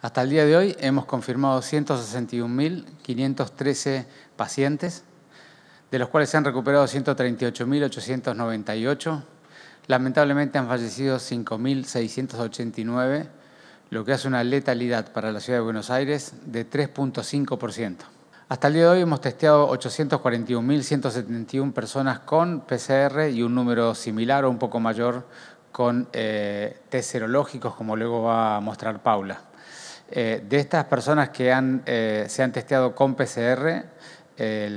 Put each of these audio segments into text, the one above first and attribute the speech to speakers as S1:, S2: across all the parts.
S1: Hasta el día de hoy hemos confirmado 161.513 pacientes, de los cuales se han recuperado 138.898. Lamentablemente han fallecido 5.689, lo que hace una letalidad para la ciudad de Buenos Aires de 3.5%. Hasta el día de hoy hemos testeado 841.171 personas con PCR y un número similar o un poco mayor con eh, test serológicos, como luego va a mostrar Paula. Eh, de estas personas que eh, se han testeado con PCR,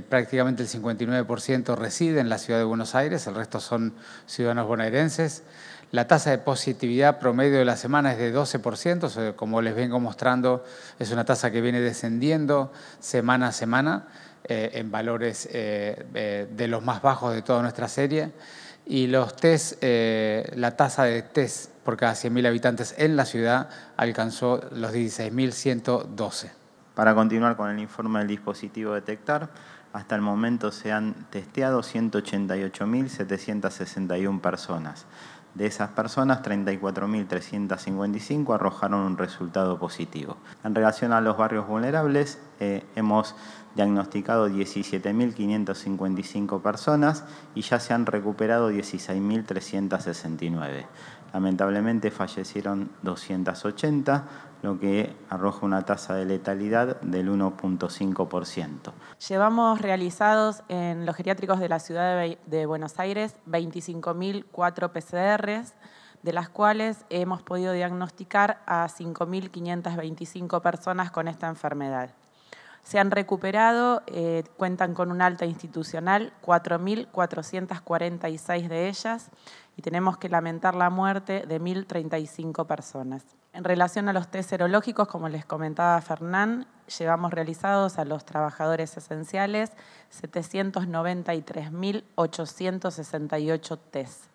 S1: prácticamente el 59% reside en la ciudad de Buenos Aires, el resto son ciudadanos bonaerenses. La tasa de positividad promedio de la semana es de 12%, como les vengo mostrando, es una tasa que viene descendiendo semana a semana eh, en valores de los más bajos de toda nuestra serie y los test, eh, la tasa de test por cada 100.000 habitantes en la ciudad alcanzó los
S2: 16.112. Para continuar con el informe del dispositivo Detectar, hasta el momento se han testeado 188.761 personas. De esas personas, 34.355 arrojaron un resultado positivo. En relación a los barrios vulnerables, eh, hemos diagnosticado 17.555 personas y ya se han recuperado 16.369. Lamentablemente fallecieron 280, lo que arroja una tasa de letalidad del 1.5%.
S3: Llevamos realizados en los geriátricos de la ciudad de Buenos Aires 25.004 PCRs, de las cuales hemos podido diagnosticar a 5.525 personas con esta enfermedad. Se han recuperado, eh, cuentan con un alta institucional, 4.446 de ellas, y tenemos que lamentar la muerte de 1.035 personas. En relación a los test serológicos, como les comentaba Fernán, llevamos realizados a los trabajadores esenciales 793.868 test.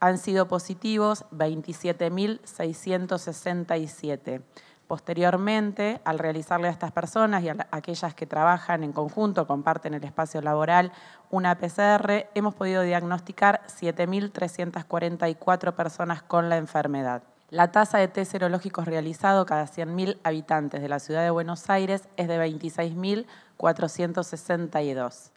S3: Han sido positivos 27.667 Posteriormente, al realizarle a estas personas y a aquellas que trabajan en conjunto, comparten el espacio laboral, una PCR, hemos podido diagnosticar 7.344 personas con la enfermedad. La tasa de test serológicos realizado cada 100.000 habitantes de la ciudad de Buenos Aires es de 26.462.